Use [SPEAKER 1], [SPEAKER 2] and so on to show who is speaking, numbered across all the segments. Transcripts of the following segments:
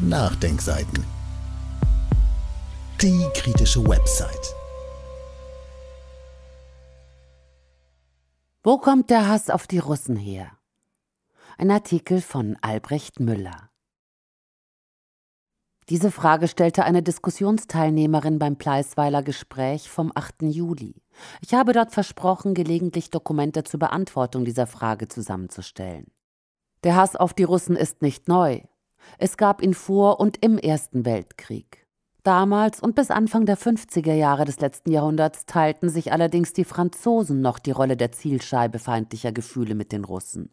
[SPEAKER 1] Nachdenkseiten. Die kritische Website.
[SPEAKER 2] Wo kommt der Hass auf die Russen her? Ein Artikel von Albrecht Müller. Diese Frage stellte eine Diskussionsteilnehmerin beim Pleisweiler Gespräch vom 8. Juli. Ich habe dort versprochen, gelegentlich Dokumente zur Beantwortung dieser Frage zusammenzustellen. Der Hass auf die Russen ist nicht neu. Es gab ihn vor und im Ersten Weltkrieg. Damals und bis Anfang der 50er Jahre des letzten Jahrhunderts teilten sich allerdings die Franzosen noch die Rolle der Zielscheibe feindlicher Gefühle mit den Russen.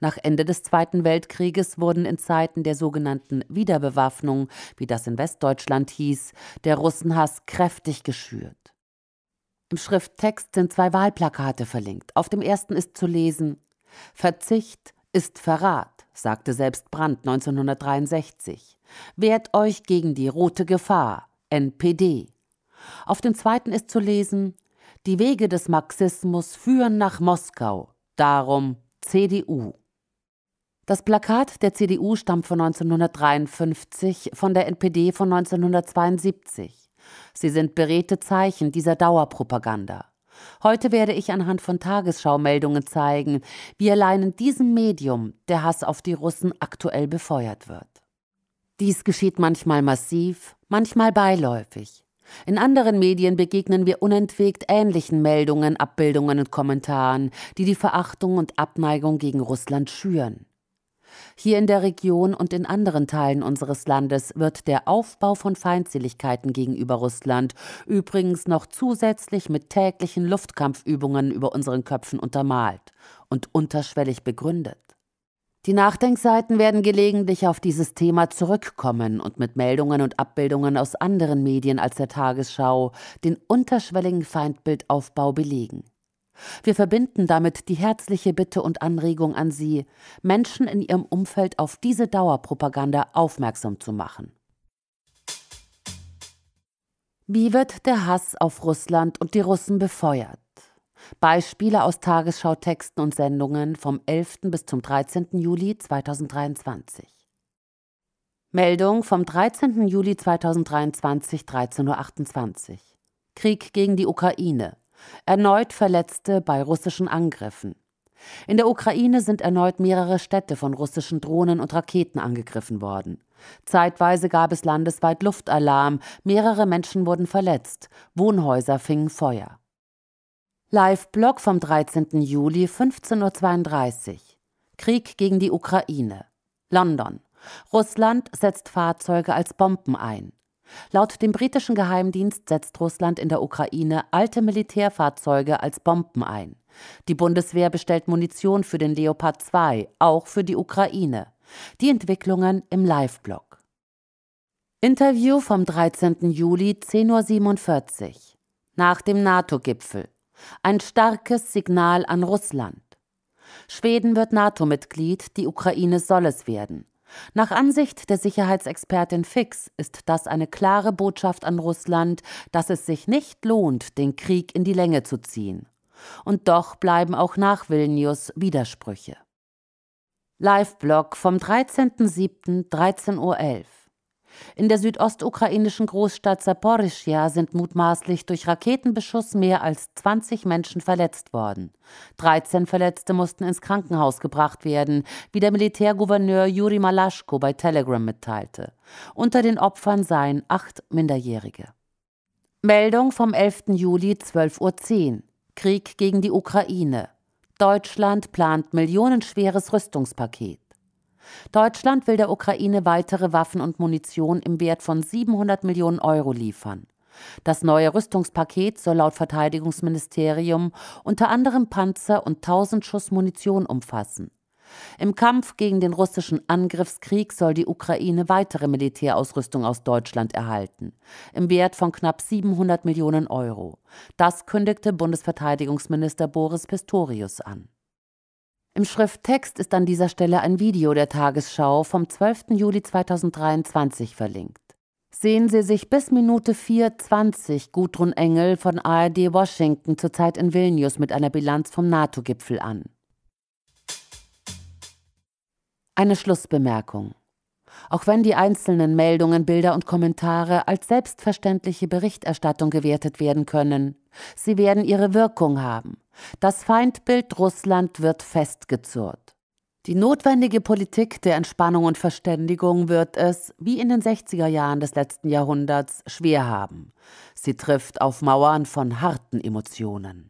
[SPEAKER 2] Nach Ende des Zweiten Weltkrieges wurden in Zeiten der sogenannten Wiederbewaffnung, wie das in Westdeutschland hieß, der Russenhass kräftig geschürt. Im Schrifttext sind zwei Wahlplakate verlinkt. Auf dem ersten ist zu lesen Verzicht, ist Verrat, sagte selbst Brandt 1963. Wehrt euch gegen die rote Gefahr, NPD. Auf dem zweiten ist zu lesen, die Wege des Marxismus führen nach Moskau, darum CDU. Das Plakat der CDU stammt von 1953, von der NPD von 1972. Sie sind beredte Zeichen dieser Dauerpropaganda. Heute werde ich anhand von Tagesschaumeldungen zeigen, wie allein in diesem Medium der Hass auf die Russen aktuell befeuert wird. Dies geschieht manchmal massiv, manchmal beiläufig. In anderen Medien begegnen wir unentwegt ähnlichen Meldungen, Abbildungen und Kommentaren, die die Verachtung und Abneigung gegen Russland schüren. Hier in der Region und in anderen Teilen unseres Landes wird der Aufbau von Feindseligkeiten gegenüber Russland übrigens noch zusätzlich mit täglichen Luftkampfübungen über unseren Köpfen untermalt und unterschwellig begründet. Die Nachdenkseiten werden gelegentlich auf dieses Thema zurückkommen und mit Meldungen und Abbildungen aus anderen Medien als der Tagesschau den unterschwelligen Feindbildaufbau belegen. Wir verbinden damit die herzliche Bitte und Anregung an Sie, Menschen in Ihrem Umfeld auf diese Dauerpropaganda aufmerksam zu machen. Wie wird der Hass auf Russland und die Russen befeuert? Beispiele aus Tagesschautexten und Sendungen vom 11. bis zum 13. Juli 2023. Meldung vom 13. Juli 2023, 13.28 Uhr. Krieg gegen die Ukraine. Erneut Verletzte bei russischen Angriffen. In der Ukraine sind erneut mehrere Städte von russischen Drohnen und Raketen angegriffen worden. Zeitweise gab es landesweit Luftalarm, mehrere Menschen wurden verletzt, Wohnhäuser fingen Feuer. Live-Blog vom 13. Juli 15.32 Uhr. Krieg gegen die Ukraine. London. Russland setzt Fahrzeuge als Bomben ein. Laut dem britischen Geheimdienst setzt Russland in der Ukraine alte Militärfahrzeuge als Bomben ein. Die Bundeswehr bestellt Munition für den Leopard 2, auch für die Ukraine. Die Entwicklungen im Live-Blog. Interview vom 13. Juli 10.47 Uhr. Nach dem NATO-Gipfel. Ein starkes Signal an Russland. Schweden wird NATO-Mitglied, die Ukraine soll es werden. Nach Ansicht der Sicherheitsexpertin Fix ist das eine klare Botschaft an Russland, dass es sich nicht lohnt, den Krieg in die Länge zu ziehen. Und doch bleiben auch nach Vilnius Widersprüche. Live-Blog vom 13.07.13.11 Uhr. 11. In der südostukrainischen Großstadt Saporischia sind mutmaßlich durch Raketenbeschuss mehr als 20 Menschen verletzt worden. 13 Verletzte mussten ins Krankenhaus gebracht werden, wie der Militärgouverneur Juri Malaschko bei Telegram mitteilte. Unter den Opfern seien acht Minderjährige. Meldung vom 11. Juli 12.10 Uhr. Krieg gegen die Ukraine. Deutschland plant millionenschweres Rüstungspaket. Deutschland will der Ukraine weitere Waffen und Munition im Wert von 700 Millionen Euro liefern. Das neue Rüstungspaket soll laut Verteidigungsministerium unter anderem Panzer und 1000 Schuss Munition umfassen. Im Kampf gegen den russischen Angriffskrieg soll die Ukraine weitere Militärausrüstung aus Deutschland erhalten, im Wert von knapp 700 Millionen Euro. Das kündigte Bundesverteidigungsminister Boris Pistorius an. Im Schrifttext ist an dieser Stelle ein Video der Tagesschau vom 12. Juli 2023 verlinkt. Sehen Sie sich bis Minute 4.20 Gudrun Engel von ARD Washington zurzeit in Vilnius mit einer Bilanz vom NATO-Gipfel an. Eine Schlussbemerkung auch wenn die einzelnen Meldungen, Bilder und Kommentare als selbstverständliche Berichterstattung gewertet werden können. Sie werden ihre Wirkung haben. Das Feindbild Russland wird festgezurrt. Die notwendige Politik der Entspannung und Verständigung wird es, wie in den 60er Jahren des letzten Jahrhunderts, schwer haben. Sie trifft auf Mauern von harten Emotionen.